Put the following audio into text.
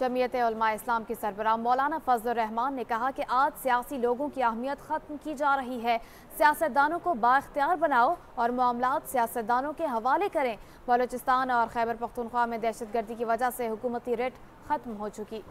जमीयत इस्लाम के सरबराह मौलाना फजलरहमान ने कहा कि आज सियासी लोगों की अहमियत ख़त्म की जा रही है सियासतदानों को बाख्तियार बनाओ और मामला सियासतदानों के हवाले करें बलोचिस्तान और खैबर पख्तनख्वा में दहशत गर्दी की वजह से हुकूमती रेट ख़त्म हो चुकी